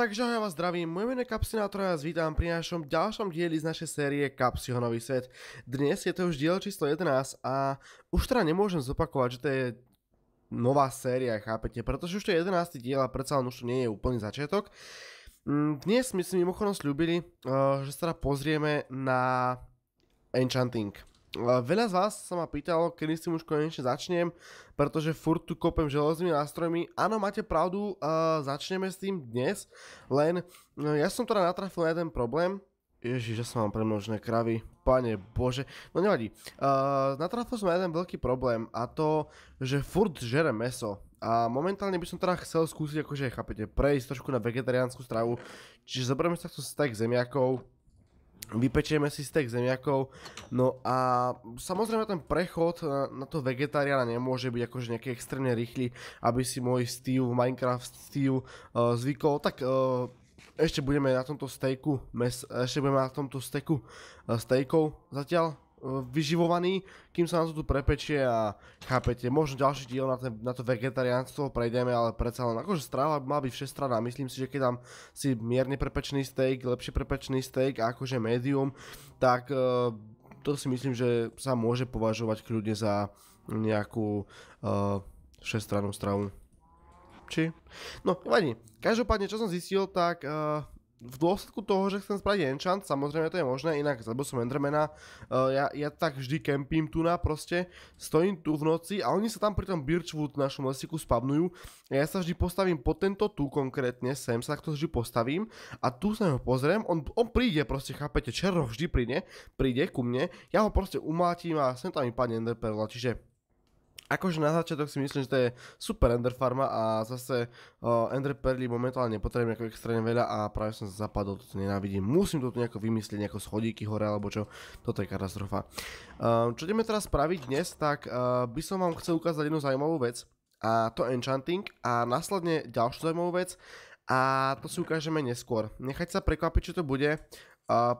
Takže ja vás zdravím, moje meno je Kapsinátor a vás vítam pri našom ďalšom dieli z našej série Kapsihonový svet. Dnes je to už diel číslo 11 a už teda nemôžem zopakovať, že to je nová séria, chápete, pretože už to je 11. diel a predsa len už to nie je úplný začiatok. Mm, dnes my si mimochodom slúbili, eh, že sa teda pozrieme na Enchanting. Veľa z vás sa ma pýtalo, kedy s tým už konečne začnem, pretože furt tu kopem železnými nástrojmi. Áno, máte pravdu, uh, začneme s tým dnes, len no, ja som teda natrafil na jeden problém. Ježiš, že som mám premnožné kravy, pane bože, no nevadí. Uh, natrafil som na jeden veľký problém a to, že furt žere meso. A momentálne by som teda chcel skúsiť, akože chápete, prejsť trošku na vegetariánsku stravu, čiže zoberieme sa takto stek zemiakov, vypečieme si stek zemiakov. No a samozrejme ten prechod na, na to vegetariána nemôže byť akože nejaký extrémne rýchly, aby si môj Steve, Minecraft Steve uh, zvykol, tak uh, ešte budeme na tomto stejku, mes, ešte budeme na tomto steku uh, eh, stejkov zatiaľ, E, vyživovaní, kým sa nám to tu prepečie a chápete, možno ďalší diel na, ten, na to vegetariánstvo prejdeme, ale predsa len akože stráva má byť všestranná, myslím si, že keď tam si mierne prepečný steak, lepšie prepečný steak a akože medium, tak uh, to si myslím, že sa môže považovať kľudne za nejakú uh, e, všestrannú stravu. Či? No, vadí. Každopádne, čo som zistil, tak uh, v dôsledku toho, že chcem spraviť enchant, samozrejme to je možné, inak zabil som Endermana, eh, ja, ja tak vždy kempím tu na proste, stojím tu v noci a oni sa tam pri tom Birchwood našom lesiku spavnujú a ja sa vždy postavím po tento tu konkrétne, sem sa takto vždy postavím a tu sa ho pozriem, on, on príde proste, chápete, černo vždy príde, príde ku mne, ja ho proste umátim a sem tam mi padne Enderperla, čiže akože na začiatok si myslím, že to je super Ender Farma a zase uh, Ender Perly momentálne nepotrebujem ako extrémne veľa a práve som sa zapadol, toto nenávidím. Musím to nejako vymyslieť, nejako schodíky hore alebo čo, toto je katastrofa. Uh, čo ideme teraz spraviť dnes, tak uh, by som vám chcel ukázať jednu zaujímavú vec a to enchanting a následne ďalšiu zaujímavú vec a to si ukážeme neskôr. Nechať sa prekvapiť, čo to bude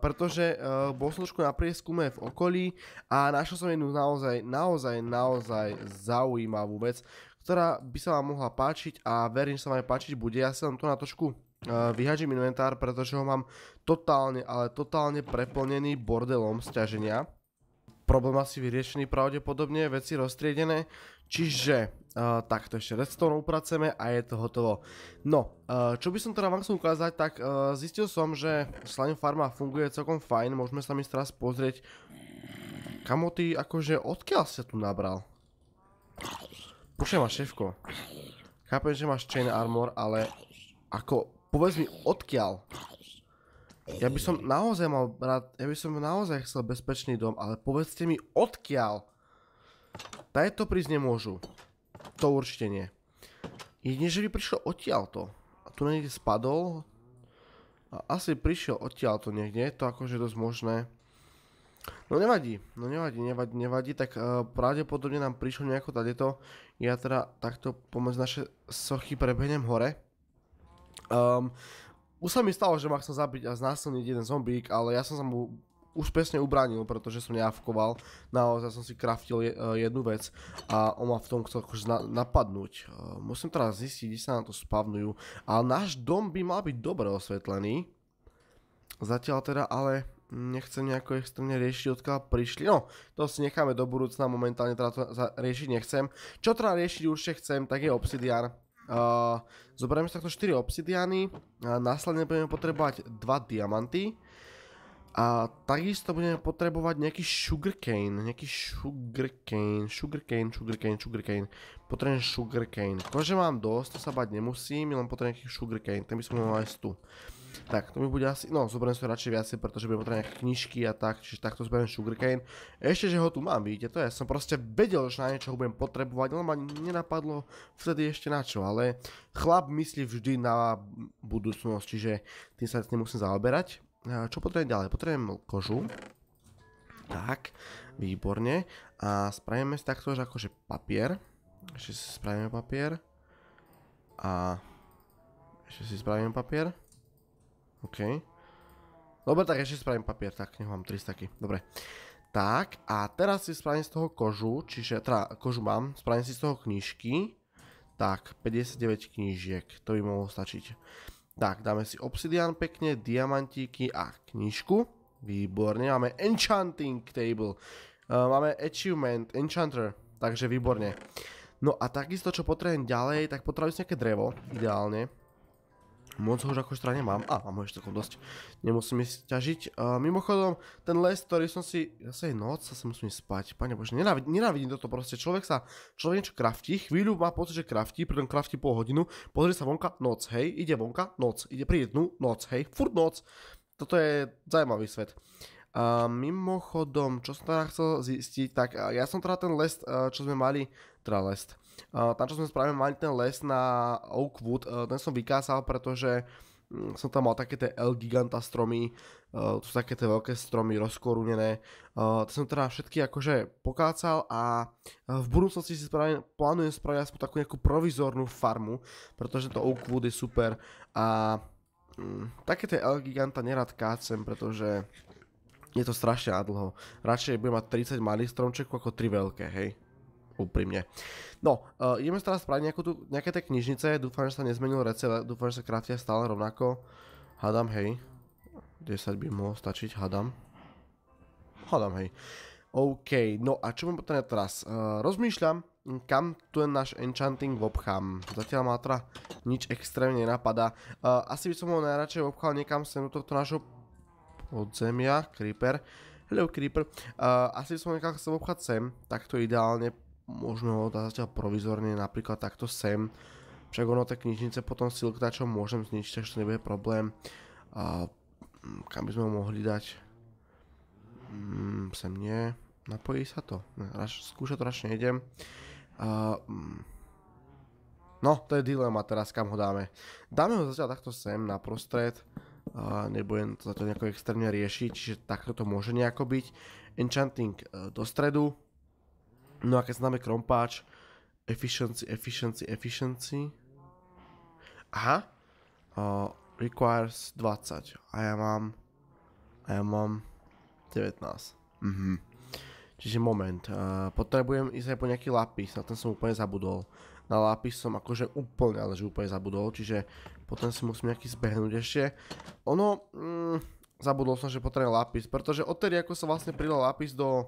pretože uh, bol som trošku na prieskume v okolí a našiel som jednu naozaj, naozaj, naozaj zaujímavú vec, ktorá by sa vám mohla páčiť a verím, že sa vám aj páčiť bude. Ja sa vám to na trošku uh, e, vyhažím inventár, pretože ho mám totálne, ale totálne preplnený bordelom sťaženia problém asi vyriešený pravdepodobne, veci roztriedené. Čiže uh, takto ešte redstone upraceme a je to hotovo. No, uh, čo by som teda vám chcel ukázať, tak uh, zistil som, že slime farma funguje celkom fajn, môžeme sa mi teraz pozrieť, kamo ty akože odkiaľ sa tu nabral? Počujem ma šéfko. Chápem, že máš chain armor, ale ako, povedz mi odkiaľ? Ja by som naozaj mal rád, ja by som naozaj chcel bezpečný dom, ale povedzte mi odkiaľ. Tajto prísť nemôžu. To určite nie. Jedine, že by prišlo odtiaľto. A tu niekde spadol. A asi prišiel odtiaľto niekde, je to akože dosť možné. No nevadí, no nevadí, nevadí, nevadí, tak e, pravdepodobne nám prišlo nejako tadyto. Ja teda takto pomôcť naše sochy prebehnem hore. Ehm, už sa mi stalo, že ma chcel zabiť a znásilniť jeden zombík, ale ja som sa mu úspešne ubránil, pretože som neavkoval. Naozaj som si kraftil e, jednu vec a on ma v tom chcel akože napadnúť. E, musím teraz zistiť, kde sa na to spavnujú. A náš dom by mal byť dobre osvetlený. Zatiaľ teda, ale nechcem nejako extrémne riešiť, odkiaľ prišli. No, to si necháme do budúcna, momentálne teda to riešiť nechcem. Čo teda riešiť určite chcem, tak je obsidian. Uh, zoberieme si takto 4 obsidiany, a následne budeme potrebovať 2 diamanty. A takisto budeme potrebovať nejaký sugarcane, nejaký sugarcane, sugarcane, sugarcane, sugarcane. Potrebujem sugarcane. Kože mám dosť, to sa bať nemusím, len potrebujem nejaký sugarcane, ten by som mal aj tu. Tak, to mi bude asi, no zoberiem si to radšej viacej, pretože budem potrebať nejaké knižky a tak, čiže takto zoberiem sugarcane. Ešte, že ho tu mám, vidíte, to ja som proste vedel, že na niečo ho budem potrebovať, ale ma nenapadlo vtedy ešte na čo, ale chlap myslí vždy na budúcnosť, čiže tým sa nemusím zaoberať. Čo potrebujem ďalej? Potrebujem kožu. Tak, výborne. A spravíme si takto, že akože papier. Ešte si spravíme papier. A ešte si spravíme papier. OK. Dobre, tak ešte spravím papier, tak nech mám 300 Dobre. Tak, a teraz si spravím z toho kožu, čiže, teda kožu mám, spravím si z toho knižky. Tak, 59 knížiek, to by mohlo stačiť. Tak, dáme si obsidian pekne, diamantíky a knižku. Výborne, máme enchanting table. E, máme achievement, enchanter, takže výborne. No a takisto, čo potrebujem ďalej, tak potrebujem si nejaké drevo, ideálne moc ho už ako štra nemám. A, mám ho ešte takom dosť. Nemusím ísť ťažiť. mimochodom, ten les, ktorý som si... Zase je noc a sa musím ísť spať. Pane bože, nenávidím toto proste. Človek sa... Človek niečo kraftí. Chvíľu má pocit, že kraftí, pritom kraftí pol hodinu. Pozrie sa vonka, noc, hej. Ide vonka, noc. Ide pri jednu. noc, hej. Furt noc. Toto je zaujímavý svet. mimochodom, čo som teda chcel zistiť, tak ja som teda ten les, čo sme mali, teda les, Eh, tam, čo sme spravili, mali ten les na Oakwood, eh, ten som vykásal, pretože hm, som tam mal také tie L giganta stromy, uh, to sú také tie veľké stromy rozkorunené, uh, to som teda všetky akože pokácal a v budúcnosti si spravím, plánujem spraviť aspoň takú nejakú provizornú farmu, pretože to Oakwood je super a um, také tie L giganta nerad kácem, pretože je to strašne na dlho. Radšej budem mať 30 malých stromčekov ako 3 veľké, hej úprimne. No, uh, ideme teraz spraviť nejakú tu, nejaké tie knižnice, dúfam, že sa nezmenil recept, dúfam, že sa kraftia stále rovnako. Hadam, hej. 10 by mohlo stačiť, hadam. Hadam, hej. OK, no a čo mám potrebné teraz? Uh, rozmýšľam, kam tu je náš enchanting obchám. Zatiaľ ma teda nič extrémne nenapadá. Uh, asi by som ho najradšej obchal niekam sem do tohto nášho podzemia, creeper. Hello creeper. Uh, asi by som ho nechal sem obchať sem, takto ideálne možno ho zatiaľ provizorne napríklad takto sem. Však ono tie knižnice potom silktačom môžem zničiť, takže to nebude problém. A, mm, kam by sme ho mohli dať? Mm, sem nie. Napojí sa to. Raž, skúšať to račne idem A, mm. no, to je dilema teraz, kam ho dáme. Dáme ho zatiaľ takto sem, na prostred. A nebudem to zatiaľ nejako extrémne riešiť, čiže takto to môže nejako byť. Enchanting e, do stredu No a keď známe dáme krompáč, efficiency, efficiency, efficiency. Aha. Uh, requires 20. A ja mám... A ja mám 19. Mhm. Čiže moment, uh, potrebujem ísť aj po nejaký lapis, na ten som úplne zabudol. Na lápis som akože úplne, ale že úplne zabudol, čiže potom si musím nejaký zbehnúť ešte. Ono, mm, zabudol som, že potrebujem lápis, pretože odtedy ako sa vlastne pridal lápis do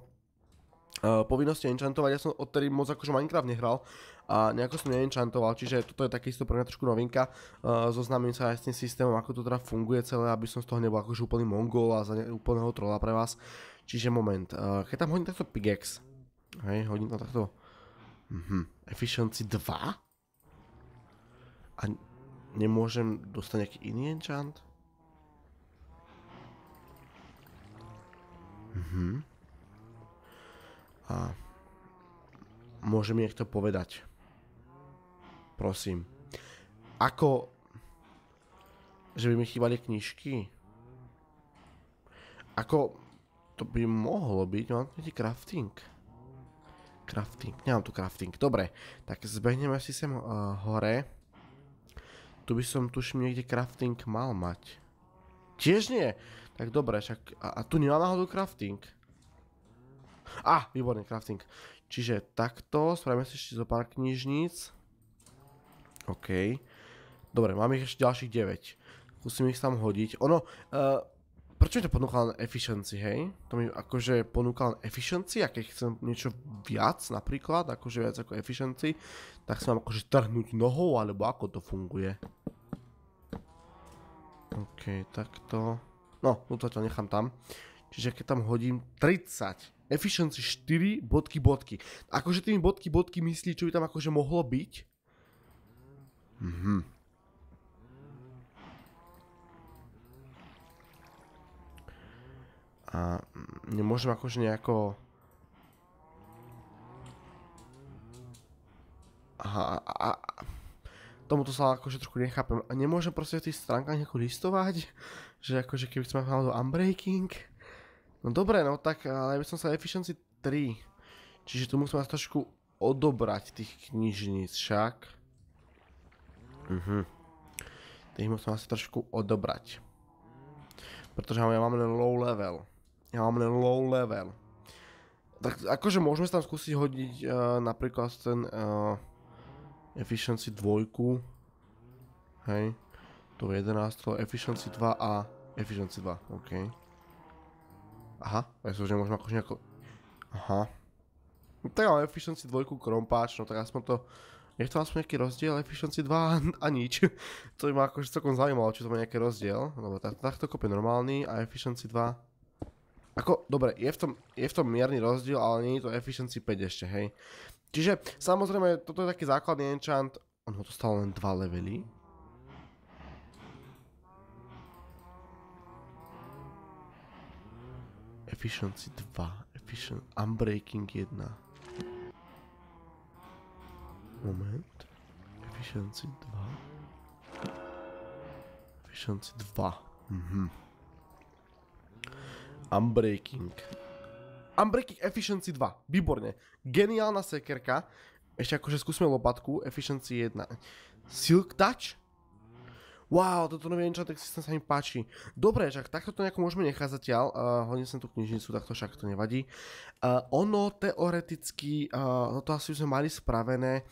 Uh, povinnosti enchantovať. Ja som odtedy moc akože Minecraft nehral a nejako som neenchantoval, čiže toto je takisto pre mňa trošku novinka. Uh, eh, zoznamím sa aj s tým systémom, ako to teda funguje celé, aby som z toho nebol akože úplný mongol a za úplného trola pre vás. Čiže moment, uh, eh, keď tam hodím takto pigex, hej, hodím tam takto uh-huh. efficiency 2 a nemôžem dostať nejaký iný enchant? Mhm. uh a môže mi niekto povedať, prosím, ako, že by mi chýbali knižky? Ako, to by mohlo byť, mám tu crafting. Crafting, nemám tu crafting, dobre, tak zbehneme si sem uh, hore. Tu by som tuším niekde crafting mal mať. Tiež nie? Tak dobre, však, a, a tu nemám náhodou crafting. Ah, výborný crafting. Čiže takto, spravíme si ešte zo pár knižníc. OK. Dobre, mám ich ešte ďalších 9. Musím ich tam hodiť. Ono, uh, prečo mi to ponúkal len efficiency, hej? To mi akože ponúkal len efficiency a keď chcem niečo viac napríklad, akože viac ako efficiency, tak si mám akože trhnúť nohou, alebo ako to funguje. OK, takto. No, no to nechám tam. Čiže keď tam hodím 30 efficiency 4 bodky bodky. Akože tými bodky bodky myslí, čo by tam akože mohlo byť. Mhm. A mm, nemôžem akože nejako... Aha, a, a, tomuto sa akože trochu nechápem. nemôžem proste v tých stránkach nejako listovať? Že akože keby som mal do unbreaking? No dobre, no tak ale by som sa Efficiency 3. Čiže tu musím asi trošku odobrať tých knižníc však. Mhm. Tých musím asi trošku odobrať. Pretože ja mám len low level. Ja mám len low level. Tak akože môžeme sa tam skúsiť hodiť uh, napríklad ten uh, Efficiency 2. Hej. To je 11, Efficiency 2 a Efficiency 2, okej. Okay. Aha, ja som že možno akože nejako... Aha. No, tak ale Efficiency 2 krompáč, no tak aspoň to... Je to aspoň nejaký rozdiel, Efficiency 2 a nič. to by ma akože celkom zaujímalo, či to má nejaký rozdiel. Lebo tak, takto kopie normálny a Efficiency 2... Ako, dobre, je v, tom, je v tom mierny rozdiel, ale nie je to Efficiency 5 ešte, hej. Čiže, samozrejme, toto je taký základný enchant. On to stalo len 2 levely. Efficiency 2, Efficiency Unbreaking 1. Moment. Efficiency 2. Efficiency 2. Mhm. Unbreaking. Unbreaking Efficiency 2. Výborne. Geniálna sekerka. Ešte akože skúsme lopatku. Efficiency 1. Silk Touch? wow, toto Uncharted tak System sa mi páči. Dobre, však takto to nejako môžeme nechať zatiaľ, uh, eh, hodne sem tú knižnicu, tak to však to nevadí. Uh, ono teoreticky, uh, toto asi už sme mali spravené,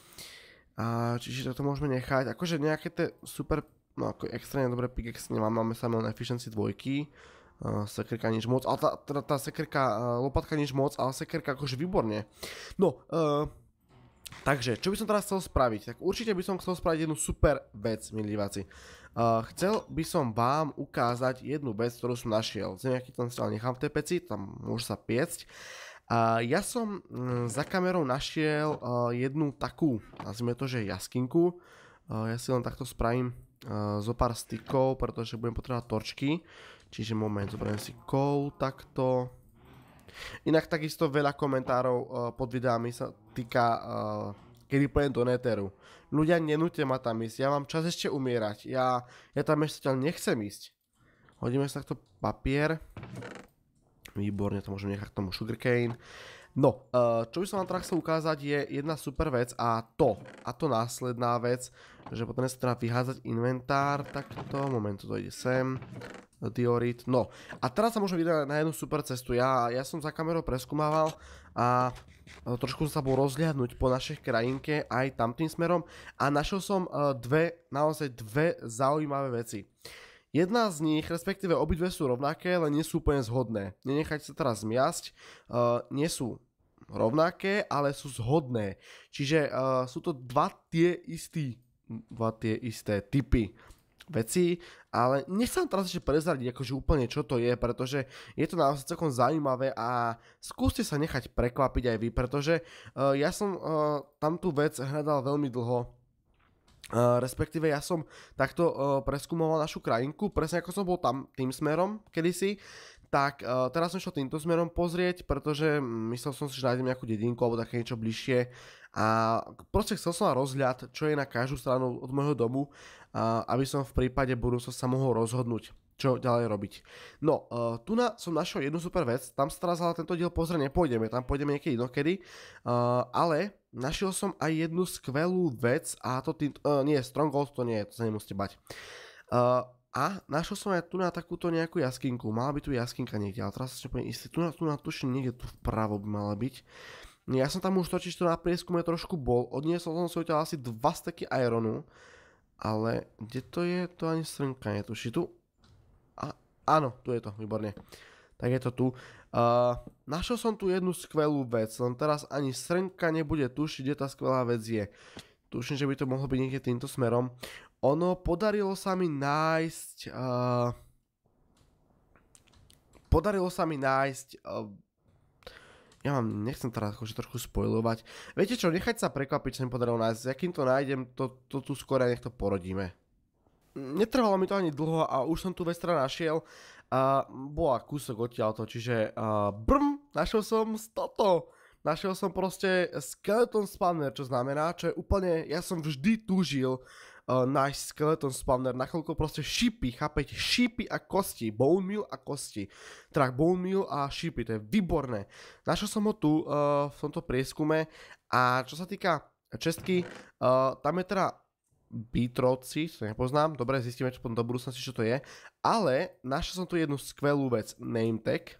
uh, čiže toto môžeme nechať, akože nejaké tie super, no ako extrémne dobré pickaxe nemám, máme samé len efficiency dvojky, Uh, sekerka nič moc, ale tá, tá, teda tá sekerka, uh, lopatka nič moc, ale sekerka akože výborne. No, uh, takže, čo by som teraz chcel spraviť? Tak určite by som chcel spraviť jednu super vec, milí diváci chcel by som vám ukázať jednu vec, ktorú som našiel. nejaký tam stále nechám v tej peci, tam môžu sa piecť. ja som mm, za kamerou našiel uh, jednu takú, nazvime to, že jaskinku. Uh, ja si len takto spravím zo pár stykov, pretože budem potrebovať torčky. Čiže moment, zoberiem si kou takto. Inak takisto veľa komentárov pod videami sa týka kedy pôjdem do Neteru ľudia nenúte ma tam ísť, ja mám čas ešte umierať, ja, ja tam ešte nechcem ísť. Hodíme sa takto papier. Výborne, to môžem nechať k tomu sugarcane. No, e, čo by som vám teraz chcel ukázať je jedna super vec a to, a to následná vec, že potom sa treba vyhádzať inventár, takto, moment, to ide sem, diorit, no. A teraz sa môžem vydať na jednu super cestu, ja, som za kamerou preskúmával a e, trošku som sa bol rozhľadnúť po našej krajinke aj tamtým smerom a našiel som e, dve, naozaj dve zaujímavé veci. Jedna z nich, respektíve obidve sú rovnaké, ale nie sú úplne zhodné. Nenechajte sa teraz zmiasť, uh, nie sú rovnaké, ale sú zhodné. Čiže uh, sú to dva tie istý, dva tie isté typy veci, ale nechcem teraz ešte prezradiť akože úplne čo to je, pretože je to naozaj celkom zaujímavé a skúste sa nechať prekvapiť aj vy, pretože uh, ja som uh, tam tú vec hľadal veľmi dlho, Eh, respektíve ja som takto uh, preskúmoval našu krajinku, presne ako som bol tam tým smerom kedysi, tak uh, teraz som šiel týmto smerom pozrieť, pretože myslel som si, že nájdem nejakú dedinku alebo také niečo bližšie a proste chcel som na rozhľad, čo je na každú stranu od môjho domu, uh, aby som v prípade budúcnosti sa mohol rozhodnúť čo ďalej robiť. No, uh, tu na, som našiel jednu super vec, tam sa teraz ale tento diel pozrieť nepôjdeme, tam pôjdeme niekedy inokedy, uh, ale našiel som aj jednu skvelú vec a to tým, uh, nie, Stronghold to nie je, to sa nemusíte bať. Uh, a našiel som aj tu na takúto nejakú jaskinku. Mala by tu jaskinka niekde, ale teraz sa čo istý. Tu na, tu na tuším niekde tu vpravo by mala byť. Ja som tam už totiž to na prieskume trošku bol. Odniesol som svoj asi dva steky Ironu. Ale kde to je? To ani srnka netuší. Tu? A, áno, tu je to, výborne. Uh, tak je to tu. Uh, našiel som tu jednu skvelú vec, len teraz ani srnka nebude tušiť, kde tá skvelá vec je. Tuším, že by to mohlo byť niekde týmto smerom. Ono podarilo sa mi nájsť... Uh, podarilo sa mi nájsť... Uh, ja vám nechcem teraz akože trochu spojovať. Viete čo, nechať sa prekvapiť, čo mi podarilo nájsť. Jakým to nájdem, to, to tu skôr nech to porodíme. Netrvalo mi to ani dlho a už som tu vestra teda našiel a bola kúsok odtiaľto, čiže uh, brm, našiel som toto. Našiel som proste skeleton spawner, čo znamená, čo je úplne, ja som vždy túžil uh, nájsť skeleton spawner, nakoľko proste šípy, chápete, šípy a kosti, bone meal a kosti. Teda bone meal a šípy, to je výborné. Našiel som ho tu uh, v tomto prieskume a čo sa týka čestky, uh, tam je teda Bitroci, to nepoznám, dobre, zistíme čo do budúcnosti, čo to je, ale našiel som tu jednu skvelú vec, nametag,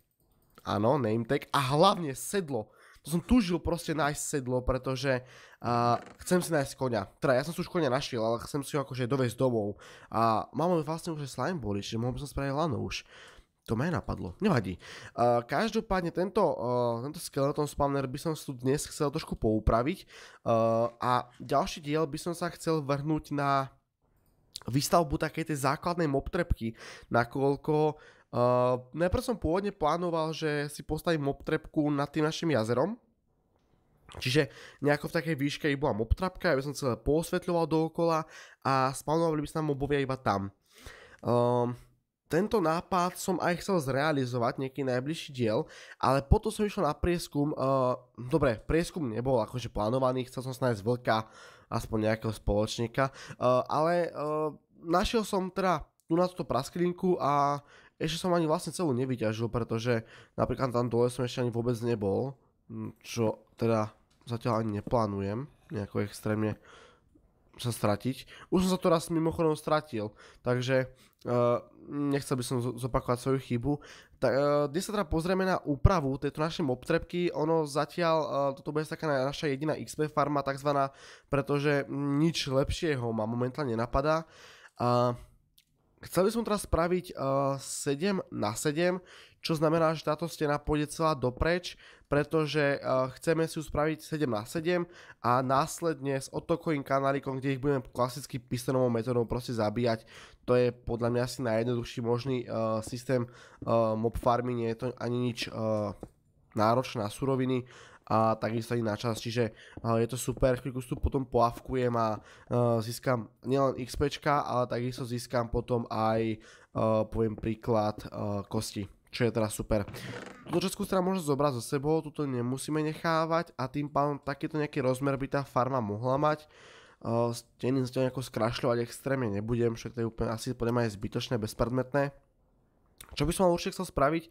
áno, nametag a hlavne sedlo. To som túžil proste nájsť sedlo, pretože uh, chcem si nájsť konia. Teda ja som si už konia našiel, ale chcem si ho akože dovesť domov. A máme vlastne už aj slime boli, čiže mohol by som spraviť lano už. To ma aj napadlo, nevadí. Uh, každopádne tento, uh, tento skeleton spawner by som tu dnes chcel trošku poupraviť uh, a ďalší diel by som sa chcel vrhnúť na výstavbu takej tej základnej mobtrepky, nakoľko uh, najprv som pôvodne plánoval, že si postavím mobtrepku nad tým našim jazerom, Čiže nejako v takej výške bola mobtrapka, ja by som celé poosvetľoval dookola a spawnovali by sa mobovia iba tam. Um, tento nápad som aj chcel zrealizovať, nejaký najbližší diel, ale potom som išiel na prieskum, uh, dobre, prieskum nebol akože plánovaný, chcel som snájsť vlka, aspoň nejakého spoločníka, uh, ale uh, našiel som teda tu na túto prasklinku a ešte som ani vlastne celú nevyťažil, pretože napríklad tam dole som ešte ani vôbec nebol, hm, čo teda zatiaľ ani neplánujem nejako extrémne sa stratiť. Už som sa to raz mimochodom stratil, takže nechcel by som zopakovať svoju chybu. Tak, uh, dnes sa teda pozrieme na úpravu tejto našej mobtrepky. Ono zatiaľ, uh, toto bude taká naša jediná XP farma takzvaná, pretože nič lepšieho ma momentálne napadá. Uh, chcel by som teraz spraviť uh, 7 na 7, čo znamená, že táto stena pôjde celá dopreč, pretože eh, chceme si ju spraviť 7 na 7 a následne s otokovým kanálikom, kde ich budeme klasicky pistonovou metodou proste zabíjať. To je podľa mňa asi najjednoduchší možný eh, systém eh, mob farmy, nie je to ani nič náročné na suroviny a takisto ani na čas, čiže je to super, chvíľku si potom poavkujem a získam nielen XP, ale takisto získam potom aj, poviem príklad, kosti čo je teraz super. Tuto českú stranu teda môžem zobrať so sebou, tuto nemusíme nechávať a tým pádom takýto nejaký rozmer by tá farma mohla mať. Uh, steny nejako skrašľovať extrémne nebudem, však to je úplne asi podľa ma je zbytočné, bezpredmetné. Čo by som ale určite chcel spraviť,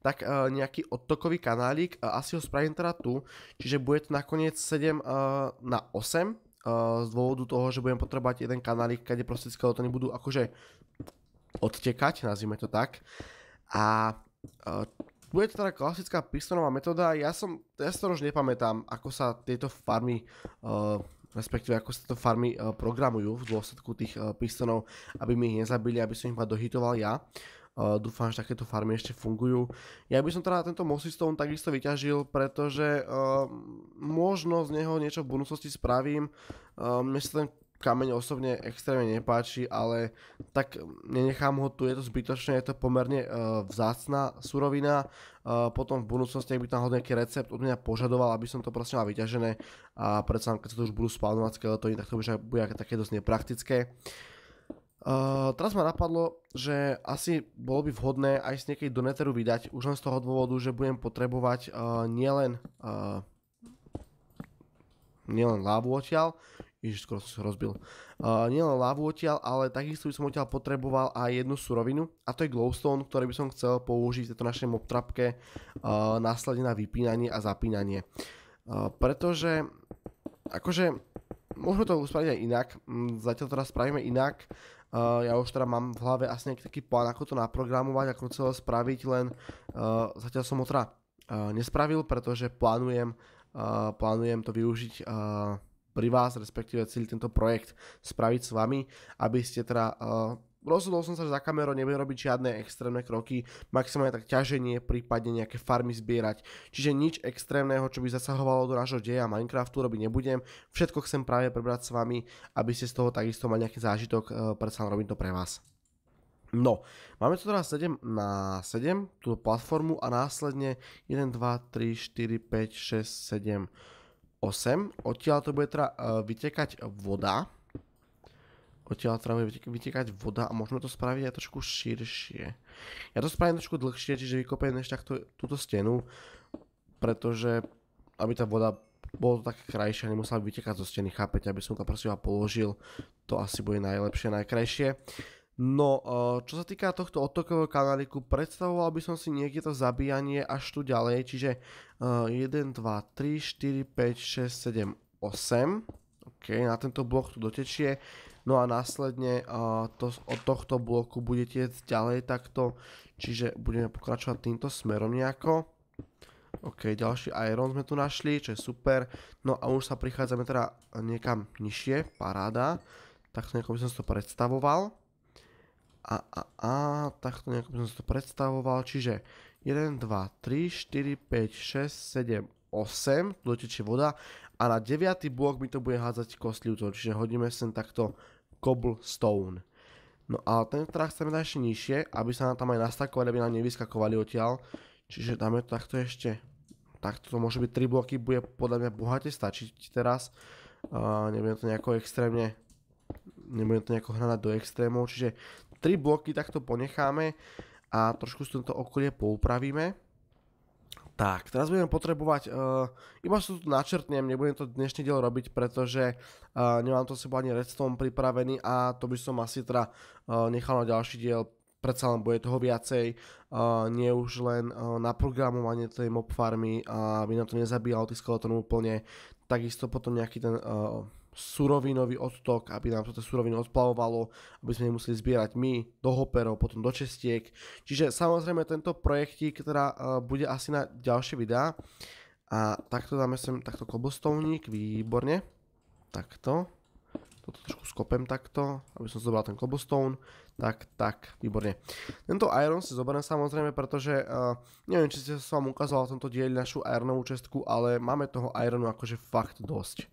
tak nejaký odtokový kanálik, asi ho spravím teda tu, čiže bude to nakoniec 7 na 8, z dôvodu toho, že budem potrebovať jeden kanálik, kde proste skeletóny budú akože odtekať, nazvime to tak. A uh, tu je to teda klasická pistonová metóda. Ja som, ja si to už nepamätám, ako sa tieto farmy, uh, respektíve ako sa tieto farmy uh, programujú v dôsledku tých uh, e, pistonov, aby mi ich nezabili, aby som ich iba dohitoval ja. Uh, dúfam, že takéto farmy ešte fungujú. Ja by som teda tento Mossystone takisto vyťažil, pretože uh, možno z neho niečo v budúcnosti spravím. Uh, mne sa ten kameň osobne extrémne nepáči, ale tak nenechám ho tu, je to zbytočné, je to pomerne uh, vzácná surovina. Uh, potom v budúcnosti, ak by tam hodne nejaký recept od mňa požadoval, aby som to proste mal vyťažené a predsa keď sa to už budú spálnovať skeletóny, tak to už bude také dosť nepraktické. Uh, teraz ma napadlo, že asi bolo by vhodné aj z nejakej doneteru vydať, už len z toho dôvodu, že budem potrebovať uh, nielen uh, nielen lávu odtiaľ, Ježiš, skoro som sa rozbil. Uh, nielen lávu odtiaľ, ale takisto by som odtiaľ potreboval aj jednu surovinu, a to je glowstone, ktorý by som chcel použiť v tejto našej mobtrapke uh, následne na vypínanie a zapínanie. Uh, pretože, akože, môžeme to spraviť aj inak, zatiaľ teraz spravíme inak, Uh, ja už teda mám v hlave asi nejaký taký plán, ako to naprogramovať, ako celé spraviť, len uh, zatiaľ som ho teda uh, nespravil, pretože plánujem, uh, plánujem to využiť uh, pri vás, respektíve celý tento projekt spraviť s vami, aby ste teda eh, rozhodol som sa, že za kamerou nebudem robiť žiadne extrémne kroky, maximálne tak ťaženie, prípadne nejaké farmy zbierať. Čiže nič extrémneho, čo by zasahovalo do nášho deja Minecraftu, robiť nebudem. Všetko chcem práve prebrať s vami, aby ste z toho takisto mali nejaký zážitok, eh, predsa robím to pre vás. No, máme tu teraz 7 na 7, túto platformu a následne 1, 2, 3, 4, 5, 6, 7, 8. Odtiaľ to bude teda e, vytekať voda. Odtiaľ teda bude vytekať voda a môžeme to spraviť aj trošku širšie. Ja to spravím trošku dlhšie, čiže vykopiem ešte takto, túto stenu, pretože aby tá voda bolo to krajšia, krajšie, nemusela vytekať zo steny, chápete, aby som to proste položil, to asi bude najlepšie, najkrajšie. No, e, čo sa týka tohto odtokového kanáliku, predstavoval by som si niekde to zabíjanie až tu ďalej, čiže 1, 2, 3, 4, 5, 6, 7, 8. OK, na tento blok tu dotečie. No a následne uh, to, od tohto bloku budete ďalej takto, čiže budeme pokračovať týmto smerom nejako. OK, ďalší iron sme tu našli, čo je super. No a už sa prichádzame teda niekam nižšie, paráda. Takto nejako by som si to predstavoval. A, a, a, takto nejako by som si to predstavoval, čiže 1, 2, 3, 4, 5, 6, 7, 8, tu dotečie voda a na 9. blok mi to bude hádzať kostlivcom, čiže hodíme sem takto cobblestone. No a ten trak chceme dať ešte nižšie, aby sa nám tam aj nastakovali, aby nám nevyskakovali odtiaľ. Čiže dáme to takto ešte. Takto to môže byť 3 bloky, bude podľa mňa bohate stačiť teraz. nebudem to nejako extrémne, nebudem to nejako hľadať do extrémov, čiže 3 bloky takto ponecháme a trošku si tento okolie poupravíme. Tak, teraz budeme potrebovať, uh, iba sa tu načrtnem, nebudem to dnešný diel robiť, pretože uh, nemám to sebou ani redstone pripravený a to by som asi teda uh, nechal na ďalší diel, predsa len bude toho viacej, uh, nie už len uh, na programovanie tej mob farmy, uh, aby nám to nezabíjalo tých skeletonov úplne, takisto potom nejaký ten uh, surovinový odtok, aby nám to suroviny odplavovalo, aby sme nemuseli zbierať my do hoperov, potom do čestiek. Čiže samozrejme tento projektík ktorá uh, bude asi na ďalšie videá. A takto dáme sem takto kobostovník, výborne. Takto. Toto trošku skopem takto, aby som zobral ten cobblestone. Tak, tak, výborne. Tento iron si zoberiem samozrejme, pretože uh, neviem, či ste sa vám ukazoval v tomto dieli našu ironovú čestku, ale máme toho ironu akože fakt dosť.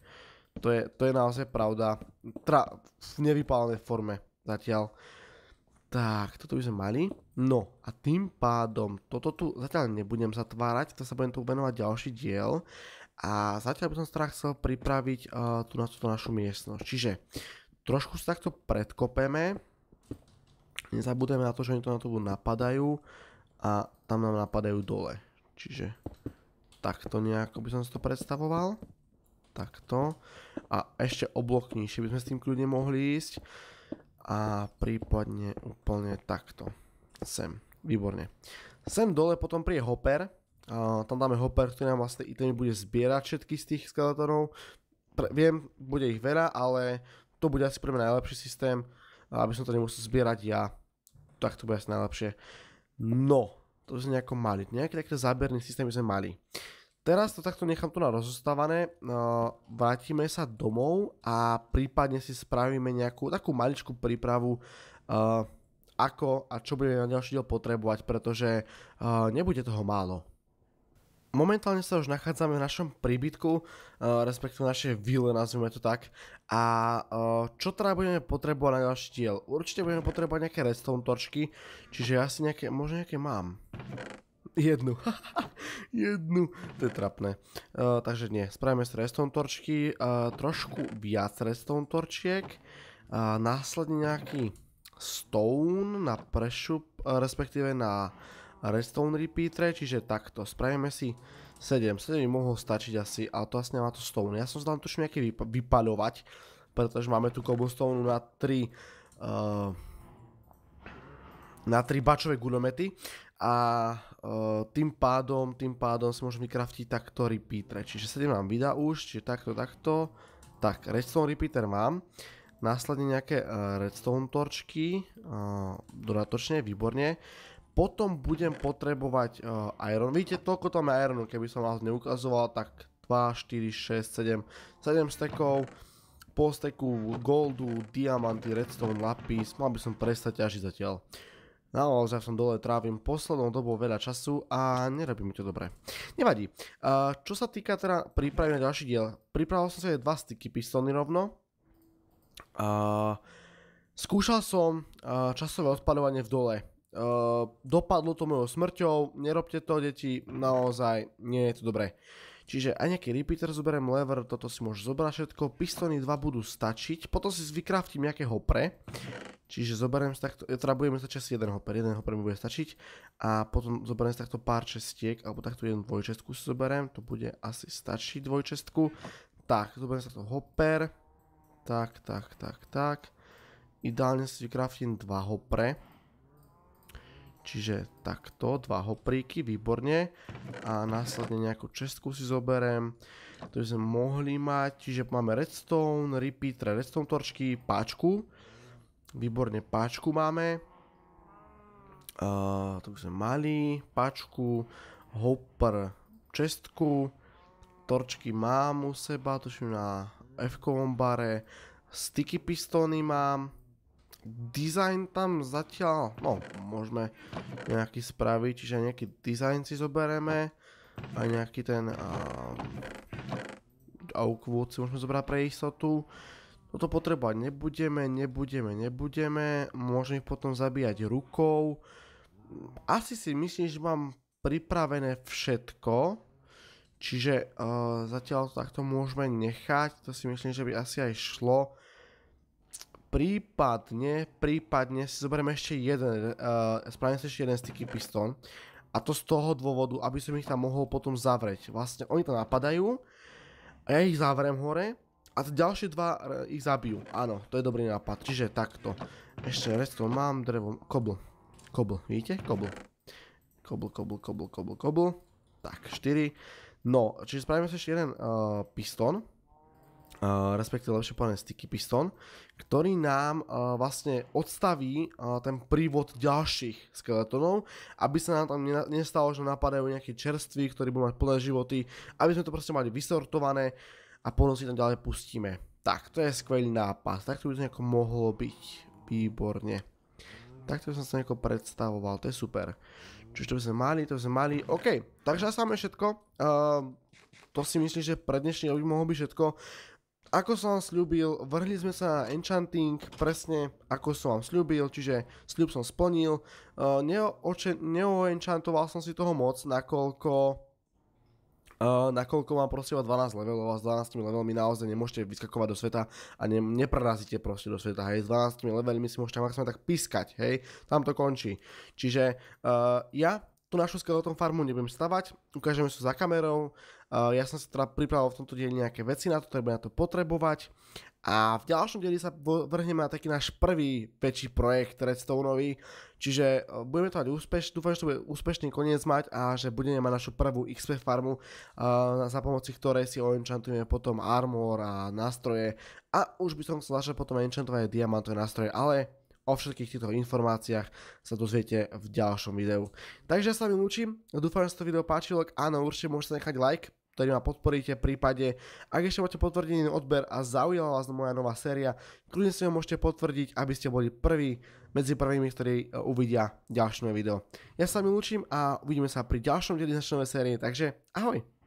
To je, to je naozaj pravda. Tra, v nevypálenej forme zatiaľ. Tak, toto by sme mali. No a tým pádom, toto tu zatiaľ nebudem zatvárať, to sa budem tu venovať ďalší diel. A zatiaľ by som teda chcel pripraviť uh, eh, tú, na túto našu miestnosť. Čiže trošku sa takto predkopeme. Nezabudeme na to, že oni to na to napadajú a tam nám napadajú dole. Čiže takto nejako by som si to predstavoval takto. A ešte nižšie by sme s tým kľudne mohli ísť. A prípadne úplne takto. Sem. Výborne. Sem dole potom príde hopper. A tam dáme hopper, ktorý nám vlastne itemy bude zbierať všetky z tých skeletorov. Pre, viem, bude ich veľa, ale to bude asi pre mňa najlepší systém, aby som to nemusel zbierať ja. Tak to bude asi najlepšie. No, to sme nejako mali. Nejaký takto záberný systém by sme mali. Teraz to takto nechám tu na rozostávané, no, vrátime sa domov a prípadne si spravíme nejakú takú maličkú prípravu, eh, ako a čo budeme na ďalší diel potrebovať, pretože eh, nebude toho málo. Momentálne sa už nachádzame v našom príbytku, eh, respektíve našej vile, nazvime to tak. A čo teda budeme potrebovať na ďalší diel? Určite budeme potrebovať nejaké redstone torčky, čiže ja si nejaké, možno nejaké mám. Jednu. Jednu. To je trapné. Uh, takže nie, spravíme si redstone torčky, uh, trošku viac redstone torčiek, uh, následne nejaký stone na prešup, uh, respektíve na redstone repeatere, čiže takto, spravíme si 7, 7 mohol stačiť asi, ale to vlastne má to stone. Ja som sa tam točil nejaký vypaľovať, pretože máme tu cobblestone na 3 uh, na 3 bačové guľomety a uh, tým pádom, tým pádom si môžem vykraftiť takto repeater, čiže 7 mám vida už, čiže takto, takto, tak, redstone repeater mám, následne nejaké uh, redstone torčky, uh, dodatočne, výborne, potom budem potrebovať uh, iron, vidíte, toľko tam je ironu, keby som vás neukazoval, tak 2, 4, 6, 7, 7 stekov, po steku goldu, diamanty, redstone, lapis, mal by som prestať ťažiť zatiaľ. Naozaj som dole trávim poslednou dobou veľa času a nerobí mi to dobre. Nevadí. Čo sa týka teda prípravy na ďalší diel, pripravil som sa aj dva styky pistóny rovno. Skúšal som časové odpadovanie v dole. Dopadlo to mojou smrťou, nerobte to deti, naozaj nie je to dobré. Čiže aj nejaký repeater zoberiem, lever, toto si môžeš zobrať všetko, pistóny 2 budú stačiť, potom si vykraftím nejaké hopre Čiže zoberiem si takto, teda budeme stačiť asi jeden hopper, jeden hopper mi bude stačiť a potom zoberiem si takto pár čestiek, alebo takto jednu dvojčestku si zoberiem, to bude asi stačiť dvojčestku. Tak, zoberiem z takto hopper, tak, tak, tak, tak. Ideálne si vycraftím dva hopre. Čiže takto, dva hopríky, výborne. A následne nejakú čestku si zoberiem. To sme mohli mať, čiže máme redstone, repeater, redstone torčky, páčku Výborne, páčku máme. Uh, tu sme mali, páčku, hopper, čestku, torčky mám u seba, tuším na F-kovom bare, sticky pistóny mám, design tam zatiaľ, no môžeme nejaký spraviť, čiže nejaký design si zobereme, aj nejaký ten uh, aukvút si môžeme zobrať pre istotu, toto potreba nebudeme, nebudeme, nebudeme, môžem ich potom zabíjať rukou. Asi si myslím, že mám pripravené všetko, čiže uh, zatiaľ to takto môžeme nechať, to si myslím, že by asi aj šlo. Prípadne, prípadne si zoberieme ešte jeden, uh, eh, spravím si ešte jeden sticky piston. A to z toho dôvodu, aby som ich tam mohol potom zavrieť. Vlastne oni tam napadajú, a ja ich zavriem hore, a ďalšie dva e, ich zabijú. Áno, to je dobrý nápad. Čiže takto. Ešte redstone mám, drevo, kobl. Kobl, vidíte? Kobl. Kobl, kobl, kobl, kobl, kobl. Tak, 4. No, čiže spravíme sa ešte jeden e, pistón. E, respektíve lepšie povedané sticky piston, ktorý nám vlastne odstaví ten prívod ďalších skeletonov, aby sa nám tam nestalo, že napadajú nejaké čerství, ktorí budú mať plné životy, aby sme to proste mali vysortované a potom si tam ďalej pustíme. Tak, to je skvelý nápad, tak to by to nejako mohlo byť, výborne. Takto som sa nejako predstavoval, to je super. Čiže to by sme mali, to by sme mali, OK, takže asi máme všetko. Ehm, to si myslím, že pre dnešný by mohlo byť všetko. Ako som vám slúbil, vrhli sme sa na enchanting, presne ako som vám slúbil, čiže sľub som splnil. Ehm, neoenchantoval som si toho moc, nakoľko Eh, nakoľko mám prosím 12 levelov a s 12 levelmi naozaj nemôžete vyskakovať do sveta a ne, proste do sveta, hej, s 12 levelmi si môžete maximálne tak pískať, hej, tam to končí. Čiže uh, ja tú našu skeleton farmu nebudem stavať, ukážeme sa za kamerou, Eh, ja som sa teda pripravil v tomto dieli nejaké veci na to, ktoré budem na to potrebovať. A v ďalšom dieli sa vrhneme na taký náš prvý väčší projekt Redstoneový, čiže eh, budeme to mať úspešný, dúfam, že to bude úspešný koniec mať a že budeme mať našu prvú XP farmu, eh, za pomoci ktorej si oenchantujeme potom armor a nástroje a už by som chcel začať potom enchantovať diamantové nástroje, ale o všetkých týchto informáciách sa dozviete v ďalšom videu. Takže ja sa vám učím, dúfam, že sa to video páčilo, áno, určite môžete nechať like, ktorý ma podporíte v prípade. Ak ešte máte potvrdený odber a zaujala vás moja nová séria, kľudne si ho môžete potvrdiť, aby ste boli prví medzi prvými, ktorí e, uvidia ďalšie video. Ja sa mi učím a uvidíme sa pri ďalšom dieli našej novej série, takže ahoj!